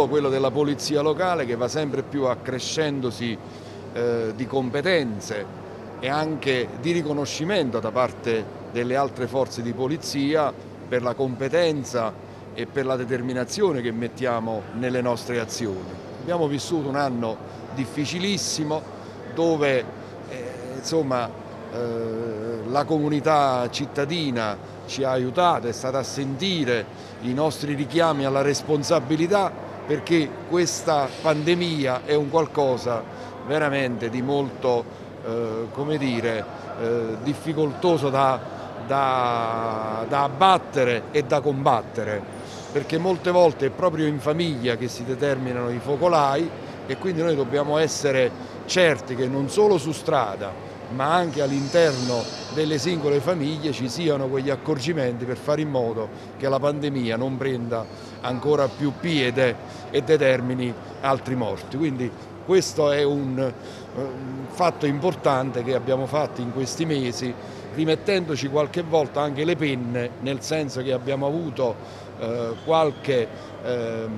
ruolo quello della polizia locale che va sempre più accrescendosi eh, di competenze e anche di riconoscimento da parte delle altre forze di polizia per la competenza e per la determinazione che mettiamo nelle nostre azioni. Abbiamo vissuto un anno difficilissimo dove eh, insomma, eh, la comunità cittadina ci ha aiutato, è stata a sentire i nostri richiami alla responsabilità perché questa pandemia è un qualcosa veramente di molto, eh, come dire, eh, difficoltoso da, da, da abbattere e da combattere, perché molte volte è proprio in famiglia che si determinano i focolai e quindi noi dobbiamo essere certi che non solo su strada, ma anche all'interno delle singole famiglie ci siano quegli accorgimenti per fare in modo che la pandemia non prenda ancora più piede e determini altri morti. Quindi questo è un eh, fatto importante che abbiamo fatto in questi mesi, rimettendoci qualche volta anche le penne, nel senso che abbiamo avuto eh, qualche ehm,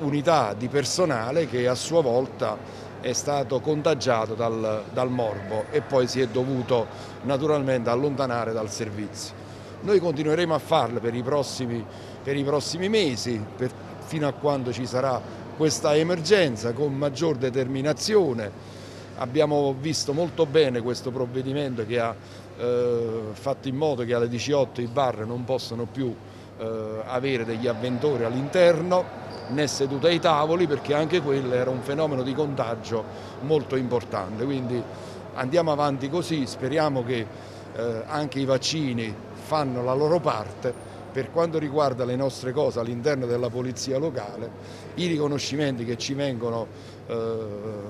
unità di personale che a sua volta è stato contagiato dal, dal morbo e poi si è dovuto naturalmente allontanare dal servizio. Noi continueremo a farlo per i prossimi, per i prossimi mesi, per, fino a quando ci sarà questa emergenza, con maggior determinazione. Abbiamo visto molto bene questo provvedimento che ha eh, fatto in modo che alle 18 i bar non possano più eh, avere degli avventori all'interno né seduta ai tavoli perché anche quello era un fenomeno di contagio molto importante. Quindi andiamo avanti così, speriamo che eh, anche i vaccini fanno la loro parte. Per quanto riguarda le nostre cose all'interno della polizia locale, i riconoscimenti che ci vengono eh,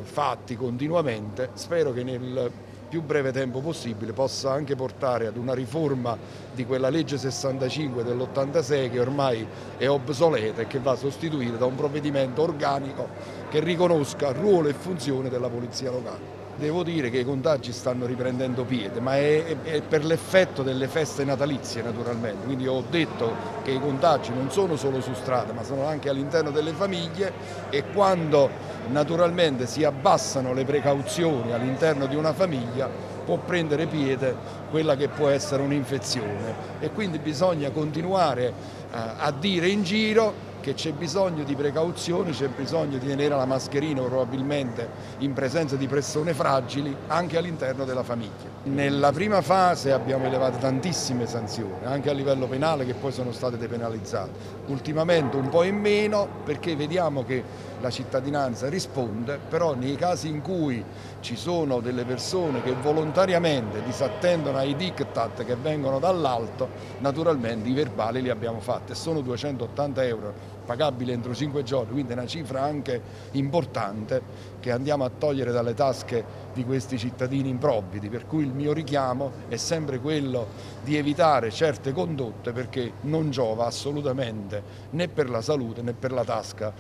fatti continuamente, spero che nel più breve tempo possibile possa anche portare ad una riforma di quella legge 65 dell'86 che ormai è obsoleta e che va sostituita da un provvedimento organico che riconosca ruolo e funzione della polizia locale. Devo dire che i contagi stanno riprendendo piede, ma è, è per l'effetto delle feste natalizie naturalmente, quindi ho detto che i contagi non sono solo su strada, ma sono anche all'interno delle famiglie e quando naturalmente si abbassano le precauzioni all'interno di una famiglia può prendere piede quella che può essere un'infezione e quindi bisogna continuare eh, a dire in giro che c'è bisogno di precauzioni, c'è bisogno di tenere la mascherina probabilmente in presenza di persone fragili anche all'interno della famiglia. Nella prima fase abbiamo elevato tantissime sanzioni, anche a livello penale che poi sono state depenalizzate. Ultimamente un po' in meno perché vediamo che la cittadinanza risponde, però nei casi in cui ci sono delle persone che volontariamente disattendono ai diktat che vengono dall'alto, naturalmente i verbali li abbiamo fatti e sono 280 euro pagabile entro 5 giorni, quindi è una cifra anche importante che andiamo a togliere dalle tasche di questi cittadini improvvidi, per cui il mio richiamo è sempre quello di evitare certe condotte perché non giova assolutamente né per la salute né per la tasca.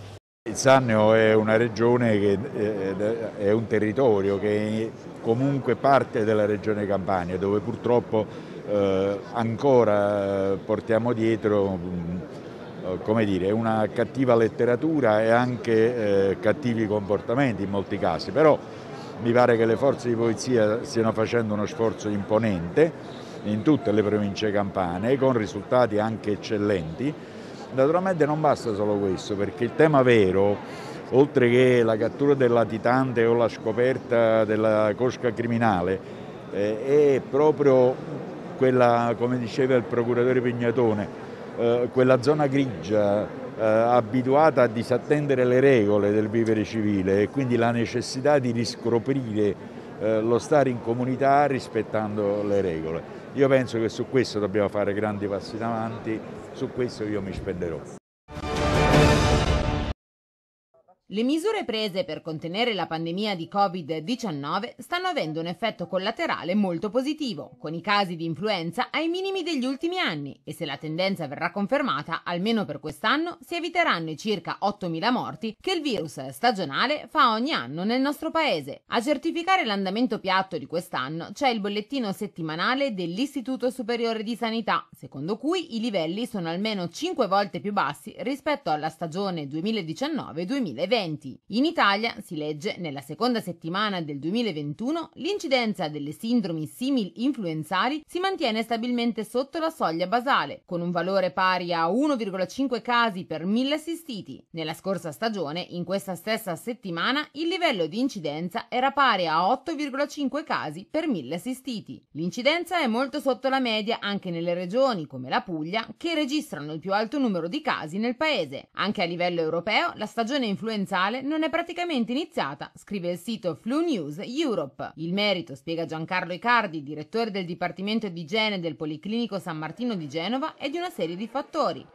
Il Sannio è una regione che eh, è un territorio che è comunque parte della regione Campania dove purtroppo eh, ancora eh, portiamo dietro mm, eh, come dire, una cattiva letteratura e anche eh, cattivi comportamenti in molti casi, però mi pare che le forze di polizia stiano facendo uno sforzo imponente in tutte le province campane con risultati anche eccellenti. Naturalmente non basta solo questo perché il tema vero, oltre che la cattura del latitante o la scoperta della cosca criminale, eh, è proprio quella, come diceva il procuratore Pignatone, eh, quella zona grigia eh, abituata a disattendere le regole del vivere civile e quindi la necessità di riscoprire eh, lo stare in comunità rispettando le regole. Io penso che su questo dobbiamo fare grandi passi in avanti, su questo io mi spenderò. Le misure prese per contenere la pandemia di Covid-19 stanno avendo un effetto collaterale molto positivo, con i casi di influenza ai minimi degli ultimi anni e se la tendenza verrà confermata, almeno per quest'anno, si eviteranno i circa 8.000 morti che il virus stagionale fa ogni anno nel nostro paese. A certificare l'andamento piatto di quest'anno c'è il bollettino settimanale dell'Istituto Superiore di Sanità, secondo cui i livelli sono almeno 5 volte più bassi rispetto alla stagione 2019-2020 incidenti. In Italia, si legge, nella seconda settimana del 2021 l'incidenza delle sindromi simil influenzali si mantiene stabilmente sotto la soglia basale, con un valore pari a 1,5 casi per 1000 assistiti. Nella scorsa stagione, in questa stessa settimana, il livello di incidenza era pari a 8,5 casi per 1000 assistiti. L'incidenza è molto sotto la media anche nelle regioni come la Puglia, che registrano il più alto numero di casi nel paese. Anche a livello europeo, la stagione influenzale provenzale non è praticamente iniziata, scrive il sito Flu News Europe. Il merito, spiega Giancarlo Icardi, direttore del Dipartimento di Igiene del Policlinico San Martino di Genova, è di una serie di fattori.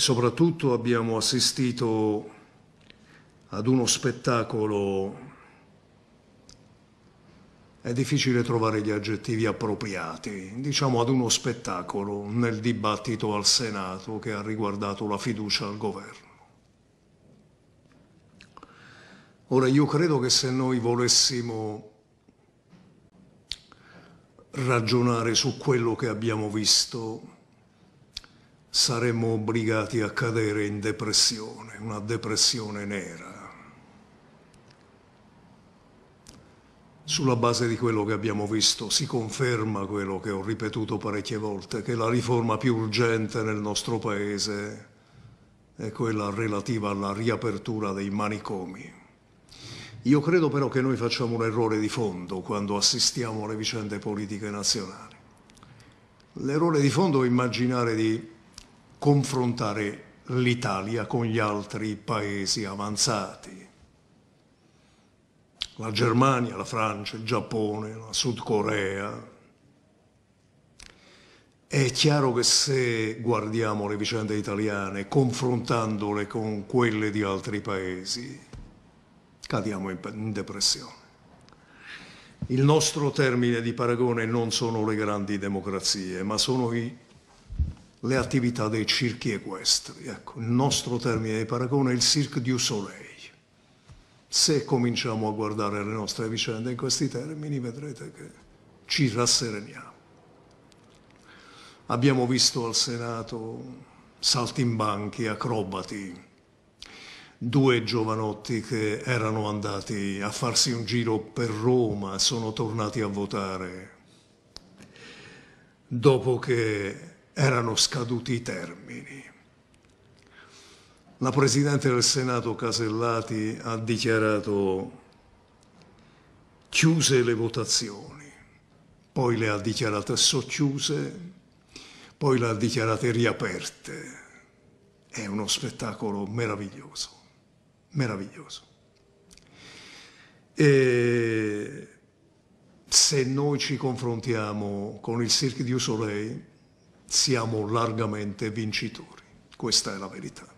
Soprattutto abbiamo assistito ad uno spettacolo è difficile trovare gli aggettivi appropriati, diciamo ad uno spettacolo nel dibattito al Senato che ha riguardato la fiducia al governo. Ora io credo che se noi volessimo ragionare su quello che abbiamo visto saremmo obbligati a cadere in depressione, una depressione nera Sulla base di quello che abbiamo visto si conferma quello che ho ripetuto parecchie volte, che la riforma più urgente nel nostro Paese è quella relativa alla riapertura dei manicomi. Io credo però che noi facciamo un errore di fondo quando assistiamo alle vicende politiche nazionali. L'errore di fondo è immaginare di confrontare l'Italia con gli altri paesi avanzati la Germania, la Francia, il Giappone, la Sud Corea. È chiaro che se guardiamo le vicende italiane confrontandole con quelle di altri paesi, cadiamo in depressione. Il nostro termine di paragone non sono le grandi democrazie, ma sono i, le attività dei circhi equestri. Ecco, il nostro termine di paragone è il Cirque du Soleil se cominciamo a guardare le nostre vicende in questi termini vedrete che ci rassereniamo. Abbiamo visto al Senato saltimbanchi, acrobati, due giovanotti che erano andati a farsi un giro per Roma sono tornati a votare dopo che erano scaduti i termini la Presidente del Senato Casellati ha dichiarato chiuse le votazioni, poi le ha dichiarate socchiuse, poi le ha dichiarate riaperte. È uno spettacolo meraviglioso, meraviglioso. E se noi ci confrontiamo con il Cirque du Soleil, siamo largamente vincitori. Questa è la verità.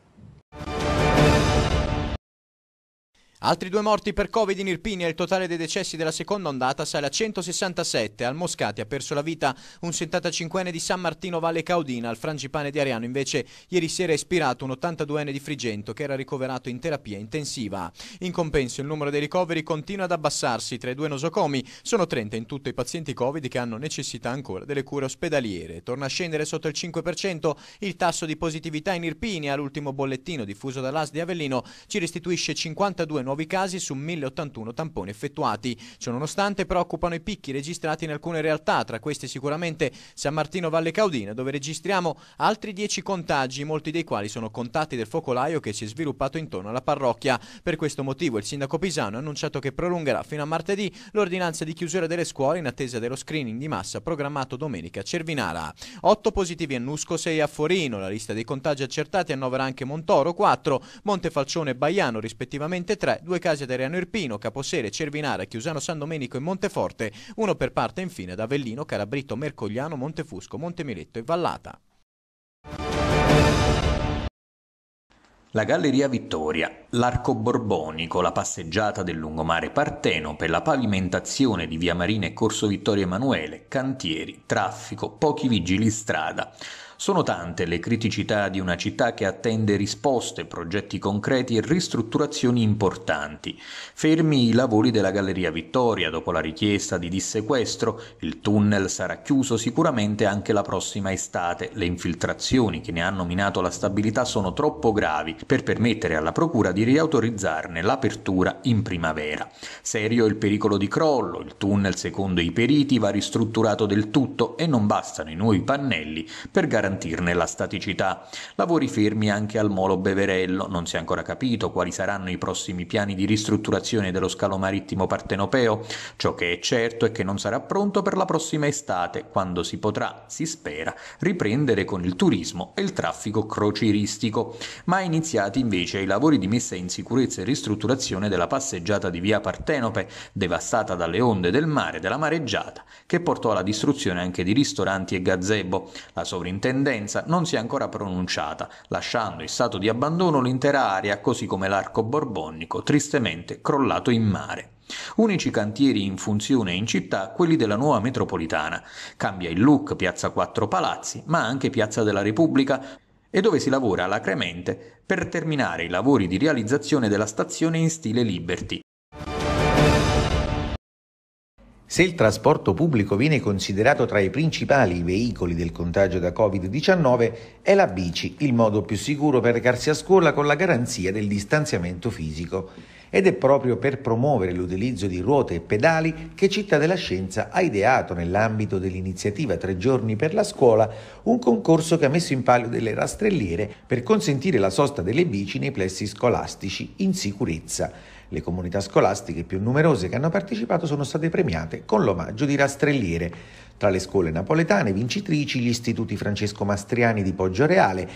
Altri due morti per Covid in Irpinia, il totale dei decessi della seconda ondata sale a 167. Al Moscati ha perso la vita un 75enne di San Martino Valle Caudina, al Frangipane di Ariano invece ieri sera è ispirato un 82enne di Frigento che era ricoverato in terapia intensiva. In compenso il numero dei ricoveri continua ad abbassarsi, tra i due nosocomi sono 30 in tutto i pazienti Covid che hanno necessità ancora delle cure ospedaliere. Torna a scendere sotto il 5% il tasso di positività in Irpini all'ultimo bollettino diffuso dall'AS di Avellino ci restituisce 52 nuovi nuovi casi su 1081 tamponi effettuati. Ciononostante preoccupano i picchi registrati in alcune realtà, tra queste sicuramente San Martino Valle Caudina, dove registriamo altri 10 contagi, molti dei quali sono contatti del focolaio che si è sviluppato intorno alla parrocchia. Per questo motivo il sindaco Pisano ha annunciato che prolungherà fino a martedì l'ordinanza di chiusura delle scuole in attesa dello screening di massa programmato domenica a Cervinara. 8 positivi a Nusco, 6 a Forino, la lista dei contagi accertati annovera anche Montoro 4, Montefalcione e Baiano rispettivamente 3, due case ad Ariano Irpino, Caposere, Cervinara, Chiusano San Domenico e Monteforte, uno per parte infine ad Avellino, Calabrito, Mercogliano, Montefusco, Montemiletto e Vallata. La Galleria Vittoria, l'Arco Borbonico, la passeggiata del lungomare Partenope, la pavimentazione di Via Marina e Corso Vittorio Emanuele, cantieri, traffico, pochi vigili strada. Sono tante le criticità di una città che attende risposte, progetti concreti e ristrutturazioni importanti. Fermi i lavori della Galleria Vittoria dopo la richiesta di dissequestro, il tunnel sarà chiuso sicuramente anche la prossima estate. Le infiltrazioni che ne hanno minato la stabilità sono troppo gravi per permettere alla Procura di riautorizzarne l'apertura in primavera. Serio il pericolo di crollo, il tunnel secondo i periti va ristrutturato del tutto e non bastano i nuovi pannelli per garantire garantirne la staticità. Lavori fermi anche al molo Beverello, non si è ancora capito quali saranno i prossimi piani di ristrutturazione dello scalo marittimo partenopeo, ciò che è certo è che non sarà pronto per la prossima estate, quando si potrà, si spera, riprendere con il turismo e il traffico crocieristico, ma iniziati invece i lavori di messa in sicurezza e ristrutturazione della passeggiata di via Partenope, devastata dalle onde del mare e della mareggiata, che portò alla distruzione anche di ristoranti e gazebo. La sovrintendenza sovrintendenza non si è ancora pronunciata, lasciando in stato di abbandono l'intera area così come l'arco borbonico tristemente crollato in mare. Unici cantieri in funzione in città quelli della nuova metropolitana. Cambia il look Piazza Quattro Palazzi, ma anche Piazza della Repubblica, e dove si lavora alacremente per terminare i lavori di realizzazione della stazione in stile Liberty, se il trasporto pubblico viene considerato tra i principali veicoli del contagio da Covid-19, è la bici il modo più sicuro per recarsi a scuola con la garanzia del distanziamento fisico ed è proprio per promuovere l'utilizzo di ruote e pedali che Città della Scienza ha ideato nell'ambito dell'iniziativa Tre giorni per la scuola un concorso che ha messo in palio delle rastrelliere per consentire la sosta delle bici nei plessi scolastici in sicurezza. Le comunità scolastiche più numerose che hanno partecipato sono state premiate con l'omaggio di rastrelliere. Tra le scuole napoletane vincitrici gli istituti Francesco Mastriani di Poggio Reale,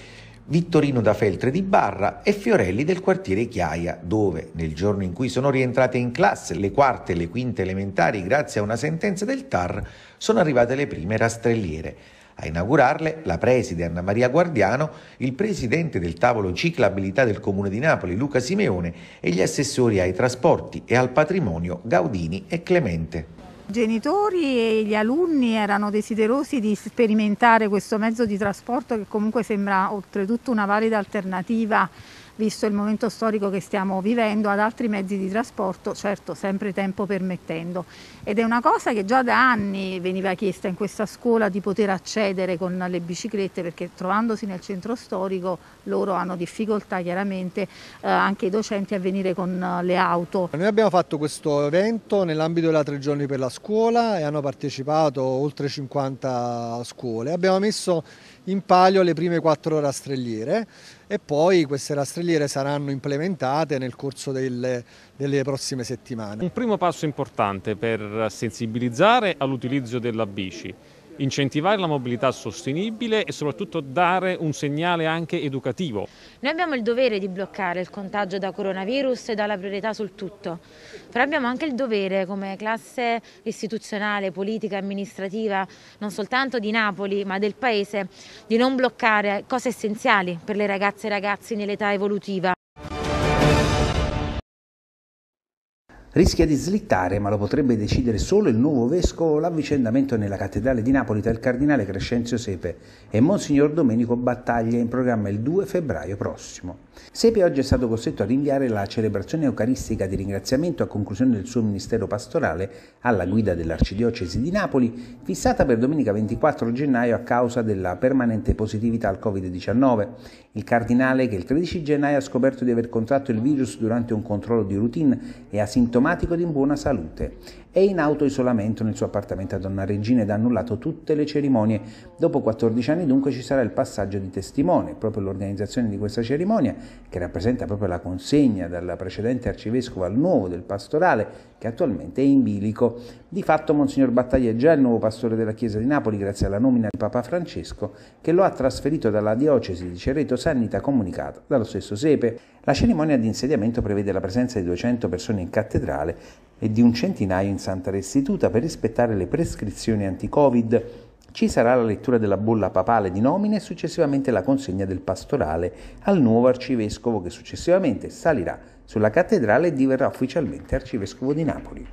Vittorino da Feltre di Barra e Fiorelli del quartiere Chiaia, dove, nel giorno in cui sono rientrate in classe le quarte e le quinte elementari grazie a una sentenza del TAR, sono arrivate le prime rastrelliere. A inaugurarle la preside Anna Maria Guardiano, il presidente del tavolo ciclabilità del Comune di Napoli Luca Simeone e gli assessori ai trasporti e al patrimonio Gaudini e Clemente genitori e gli alunni erano desiderosi di sperimentare questo mezzo di trasporto che comunque sembra oltretutto una valida alternativa visto il momento storico che stiamo vivendo, ad altri mezzi di trasporto, certo sempre tempo permettendo. Ed è una cosa che già da anni veniva chiesta in questa scuola di poter accedere con le biciclette, perché trovandosi nel centro storico loro hanno difficoltà chiaramente eh, anche i docenti a venire con eh, le auto. Noi abbiamo fatto questo evento nell'ambito della tre giorni per la scuola e hanno partecipato oltre 50 scuole. Abbiamo messo in palio le prime quattro rastrelliere e poi queste rastrelliere saranno implementate nel corso delle, delle prossime settimane. Un primo passo importante per sensibilizzare all'utilizzo della bici incentivare la mobilità sostenibile e soprattutto dare un segnale anche educativo. Noi abbiamo il dovere di bloccare il contagio da coronavirus e dare la priorità sul tutto, però abbiamo anche il dovere come classe istituzionale, politica, amministrativa, non soltanto di Napoli ma del Paese, di non bloccare cose essenziali per le ragazze e ragazzi nell'età evolutiva. rischia di slittare, ma lo potrebbe decidere solo il nuovo vescovo, l'avvicendamento nella cattedrale di Napoli tra il cardinale Crescenzio Sepe e Monsignor Domenico Battaglia in programma il 2 febbraio prossimo. Sepe oggi è stato costretto a rinviare la celebrazione eucaristica di ringraziamento a conclusione del suo ministero pastorale alla guida dell'Arcidiocesi di Napoli, fissata per domenica 24 gennaio a causa della permanente positività al Covid-19. Il cardinale, che il 13 gennaio ha scoperto di aver contratto il virus durante un controllo di routine, è asintomatico ed in buona salute è in autoisolamento nel suo appartamento a Donna Regina ed ha annullato tutte le cerimonie. Dopo 14 anni dunque ci sarà il passaggio di testimone, proprio l'organizzazione di questa cerimonia, che rappresenta proprio la consegna dal precedente arcivescovo al nuovo del pastorale, che attualmente è in bilico. Di fatto Monsignor Battaglia è già il nuovo pastore della Chiesa di Napoli grazie alla nomina di Papa Francesco, che lo ha trasferito dalla diocesi di Cerreto Sannita comunicata dallo stesso Sepe. La cerimonia di insediamento prevede la presenza di 200 persone in cattedrale e di un centinaio in Santa Restituta per rispettare le prescrizioni anti-Covid, ci sarà la lettura della bolla papale di nomine e successivamente la consegna del pastorale al nuovo arcivescovo che successivamente salirà sulla cattedrale e diverrà ufficialmente arcivescovo di Napoli.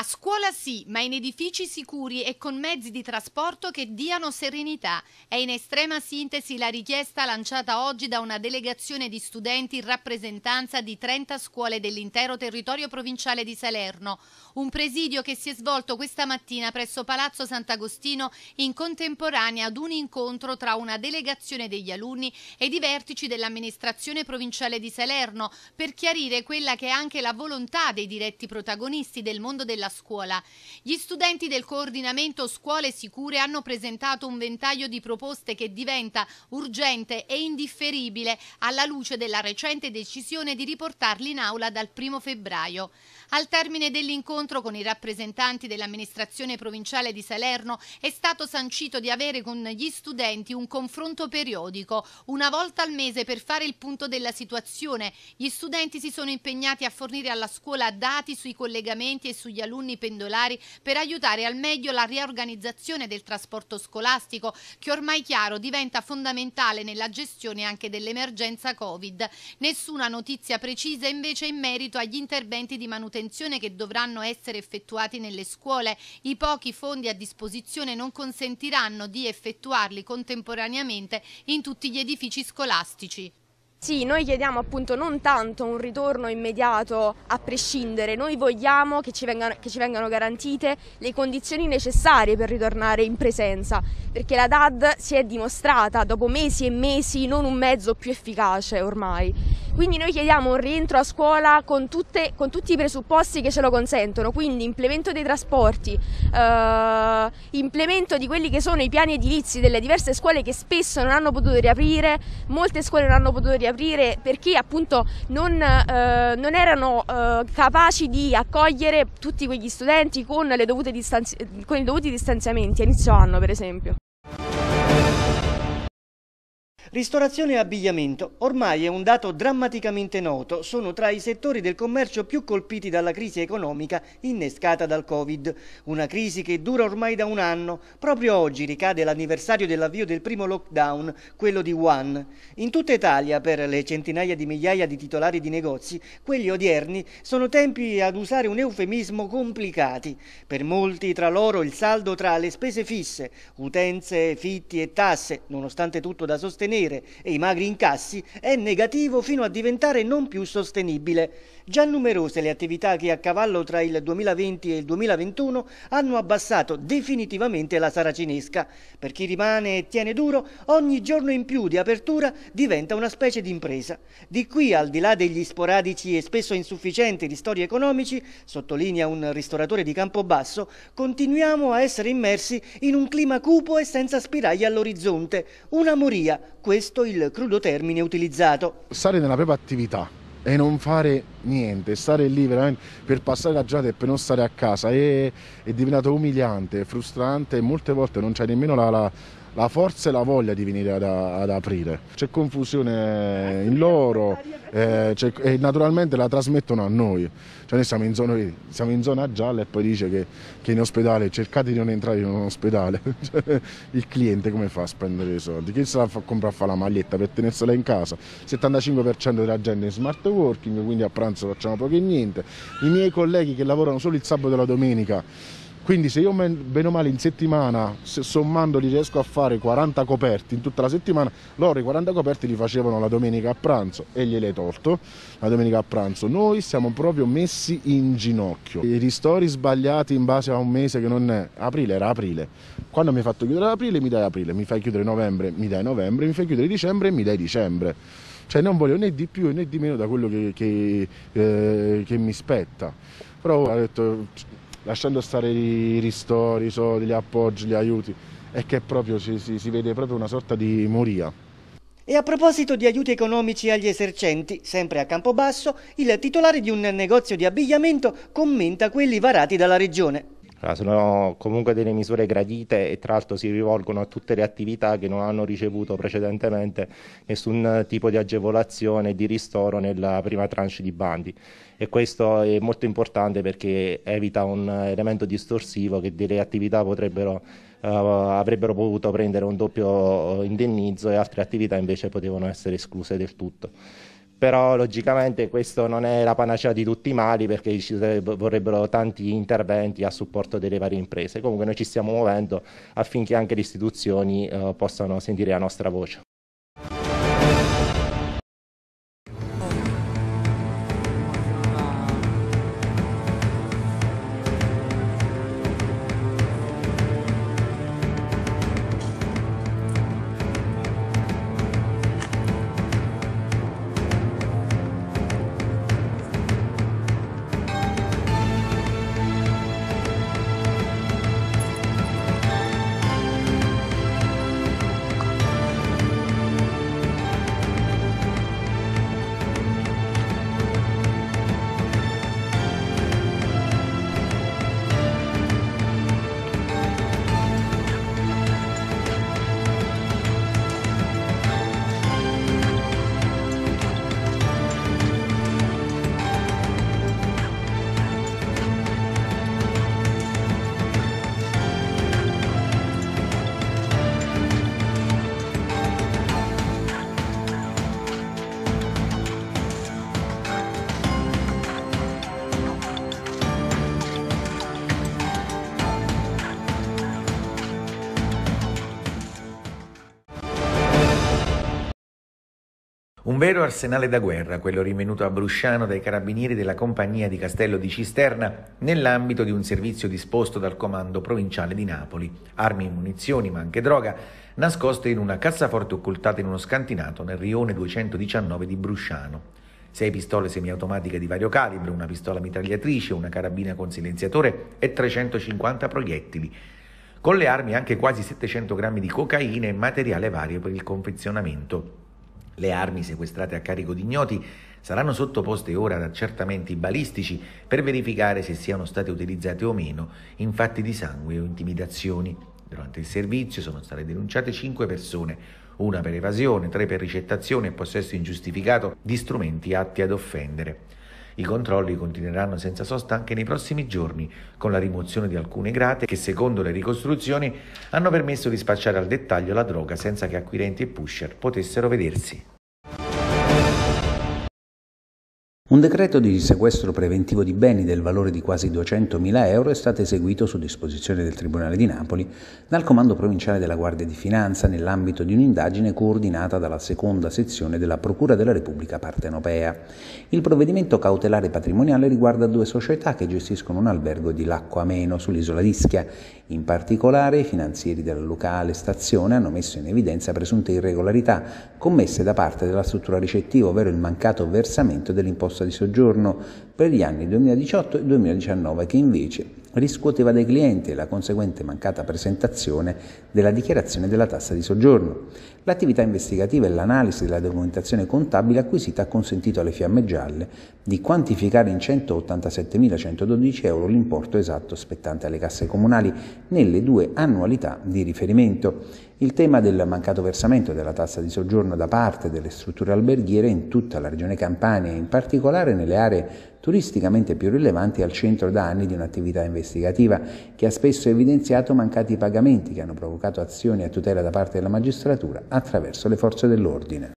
A scuola sì, ma in edifici sicuri e con mezzi di trasporto che diano serenità. È in estrema sintesi la richiesta lanciata oggi da una delegazione di studenti in rappresentanza di 30 scuole dell'intero territorio provinciale di Salerno. Un presidio che si è svolto questa mattina presso Palazzo Sant'Agostino in contemporanea ad un incontro tra una delegazione degli alunni ed i vertici dell'amministrazione provinciale di Salerno per chiarire quella che è anche la volontà dei diretti protagonisti del mondo della scuola. Gli studenti del coordinamento Scuole Sicure hanno presentato un ventaglio di proposte che diventa urgente e indifferibile alla luce della recente decisione di riportarli in aula dal primo febbraio. Al termine dell'incontro con i rappresentanti dell'amministrazione provinciale di Salerno è stato sancito di avere con gli studenti un confronto periodico, una volta al mese per fare il punto della situazione. Gli studenti si sono impegnati a fornire alla scuola dati sui collegamenti e sugli alunni pendolari per aiutare al meglio la riorganizzazione del trasporto scolastico che ormai chiaro diventa fondamentale nella gestione anche dell'emergenza Covid. Nessuna notizia precisa invece in merito agli interventi di manutenzione manutenzione che dovranno essere effettuati nelle scuole, i pochi fondi a disposizione non consentiranno di effettuarli contemporaneamente in tutti gli edifici scolastici. Sì, noi chiediamo appunto non tanto un ritorno immediato a prescindere, noi vogliamo che ci, vengano, che ci, vengano, garantite le condizioni necessarie per ritornare in presenza, perché la DAD si è dimostrata dopo mesi e mesi non un mezzo più efficace ormai. Quindi noi chiediamo un rientro a scuola con, tutte, con tutti i presupposti che ce lo consentono, quindi implemento dei trasporti, eh, implemento di quelli che sono i piani edilizi delle diverse scuole che spesso non hanno potuto riaprire, molte scuole non hanno potuto riaprire perché appunto non, eh, non erano eh, capaci di accogliere tutti quegli studenti con, con i dovuti distanziamenti a inizio anno per esempio. Ristorazione e abbigliamento ormai è un dato drammaticamente noto, sono tra i settori del commercio più colpiti dalla crisi economica innescata dal Covid, una crisi che dura ormai da un anno, proprio oggi ricade l'anniversario dell'avvio del primo lockdown, quello di Wuhan. In tutta Italia, per le centinaia di migliaia di titolari di negozi, quelli odierni sono tempi ad usare un eufemismo complicati, per molti tra loro il saldo tra le spese fisse, utenze, fitti e tasse, nonostante tutto da sostenere, avere e i magri incassi è negativo fino a diventare non più sostenibile. Già numerose le attività che a cavallo tra il 2020 e il 2021 hanno abbassato definitivamente la saracinesca. Per chi rimane e tiene duro, ogni giorno in più di apertura diventa una specie di impresa. Di qui, al di là degli sporadici e spesso insufficienti ristori economici, sottolinea un ristoratore di Campobasso, continuiamo a essere immersi in un clima cupo e senza spiragli all'orizzonte. Una moria, questo il crudo termine utilizzato. Sare nella propria attività e non fare niente, stare lì veramente per passare la giornata e per non stare a casa è, è diventato umiliante, frustrante e molte volte non c'è nemmeno la, la la forza e la voglia di venire ad, ad aprire. C'è confusione in loro eh, e naturalmente la trasmettono a noi. Cioè noi siamo in zona, siamo in zona gialla e poi dice che, che, in ospedale cercate di non entrare in un ospedale. Cioè, il cliente come fa a spendere i soldi? Chi se la fa comprare a fare la maglietta per tenersela in casa? 75% della gente in smart working, quindi a pranzo facciamo poco e niente. I miei colleghi che lavorano solo il sabato e la domenica quindi se io bene o male in settimana, se sommandoli, riesco a fare 40 coperti in tutta la settimana, loro i 40 coperti li facevano la domenica a pranzo e gliel'hai tolto la domenica a pranzo. Noi siamo proprio messi in ginocchio. I ristori sbagliati in base a un mese che non è. Aprile era aprile. Quando mi hai fatto chiudere aprile mi dai aprile, mi fai chiudere novembre mi dai novembre, mi fai chiudere dicembre mi dai dicembre. Cioè non voglio né di più né di meno da quello che, che, eh, che mi spetta. Però ho detto lasciando stare i ristori, i soldi, gli appoggi, gli aiuti, è che proprio ci, si, si vede proprio una sorta di moria. E a proposito di aiuti economici agli esercenti, sempre a Campobasso, il titolare di un negozio di abbigliamento commenta quelli varati dalla regione sono comunque delle misure gradite e tra l'altro si rivolgono a tutte le attività che non hanno ricevuto precedentemente nessun tipo di agevolazione e di ristoro nella prima tranche di bandi e questo è molto importante perché evita un elemento distorsivo che delle attività potrebbero Uh, avrebbero potuto prendere un doppio eh, indennizzo e altre attività invece potevano essere escluse del tutto però logicamente questo non è la panacea di tutti i mali perché ci vorrebbero tanti interventi a supporto delle varie imprese. Comunque noi ci stiamo muovendo affinché anche le istituzioni eh, possano sentire la nostra voce. vero arsenale da guerra, quello rinvenuto a Brusciano dai carabinieri della compagnia di Castello di Cisterna nell'ambito di un servizio disposto dal comando provinciale di Napoli. Armi e munizioni, ma anche droga, nascoste in una cassaforte occultata in uno scantinato nel rione 219 di Brusciano. Sei pistole semiautomatiche di vario calibro, una pistola mitragliatrice, una carabina con silenziatore e 350 proiettili. Con le armi anche quasi 700 grammi di cocaina e materiale vario per il confezionamento. Le armi sequestrate a carico di ignoti saranno sottoposte ora ad accertamenti balistici per verificare se siano state utilizzate o meno in fatti di sangue o intimidazioni. Durante il servizio sono state denunciate cinque persone, una per evasione, tre per ricettazione e possesso ingiustificato di strumenti atti ad offendere. I controlli continueranno senza sosta anche nei prossimi giorni, con la rimozione di alcune grate che, secondo le ricostruzioni, hanno permesso di spacciare al dettaglio la droga senza che acquirenti e pusher potessero vedersi. Un decreto di sequestro preventivo di beni del valore di quasi 200.000 euro è stato eseguito su disposizione del Tribunale di Napoli dal Comando Provinciale della Guardia di Finanza nell'ambito di un'indagine coordinata dalla seconda sezione della Procura della Repubblica Partenopea. Il provvedimento cautelare patrimoniale riguarda due società che gestiscono un albergo di Lacco Ameno sull'isola d'Ischia in particolare, i finanzieri della locale stazione hanno messo in evidenza presunte irregolarità commesse da parte della struttura ricettiva, ovvero il mancato versamento dell'imposta di soggiorno per gli anni 2018 e 2019, che invece riscuoteva dai clienti e la conseguente mancata presentazione della dichiarazione della tassa di soggiorno. L'attività investigativa e l'analisi della documentazione contabile acquisita ha consentito alle fiamme gialle di quantificare in 187.112 euro l'importo esatto spettante alle casse comunali nelle due annualità di riferimento il tema del mancato versamento della tassa di soggiorno da parte delle strutture alberghiere in tutta la regione Campania e in particolare nelle aree turisticamente più rilevanti al centro da anni di un'attività investigativa che ha spesso evidenziato mancati pagamenti che hanno provocato azioni a tutela da parte della magistratura attraverso le forze dell'ordine.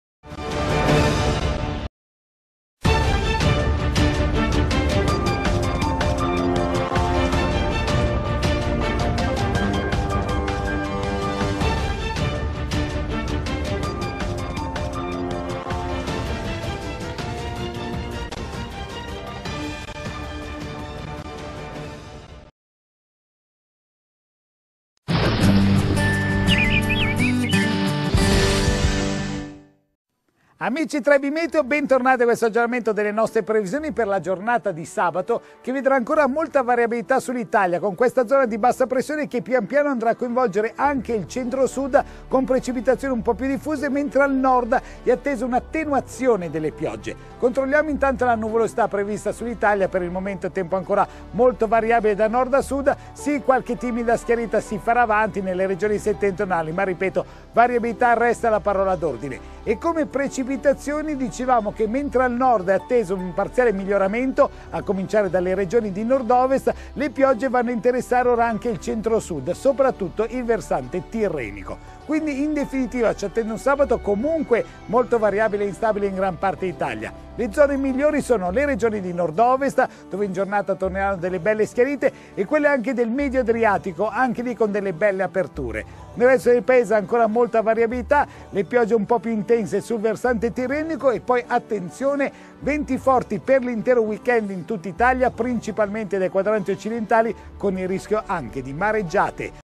Amici Trebimeteo, bentornati a questo aggiornamento delle nostre previsioni per la giornata di sabato che vedrà ancora molta variabilità sull'Italia con questa zona di bassa pressione che pian piano andrà a coinvolgere anche il centro-sud con precipitazioni un po' più diffuse mentre al nord è attesa un'attenuazione delle piogge. Controlliamo intanto la nuvolosità prevista sull'Italia, per il momento tempo ancora molto variabile da nord a sud, sì qualche timida schiarita si farà avanti nelle regioni settentrionali ma ripeto variabilità resta la parola d'ordine e come precipitazione precipitazioni dicevamo che mentre al nord è atteso un parziale miglioramento, a cominciare dalle regioni di nord-ovest, le piogge vanno a interessare ora anche il centro-sud, soprattutto il versante tirrenico. Quindi in definitiva ci attende un sabato comunque molto variabile e instabile in gran parte d'Italia. Le zone migliori sono le regioni di nord-ovest, dove in giornata torneranno delle belle schiarite, e quelle anche del medio Adriatico, anche lì con delle belle aperture. Nel resto del paese ancora molta variabilità, le piogge un po' più intense sul versante tirrenico e poi attenzione, venti forti per l'intero weekend in tutta Italia, principalmente dai quadranti occidentali, con il rischio anche di mareggiate.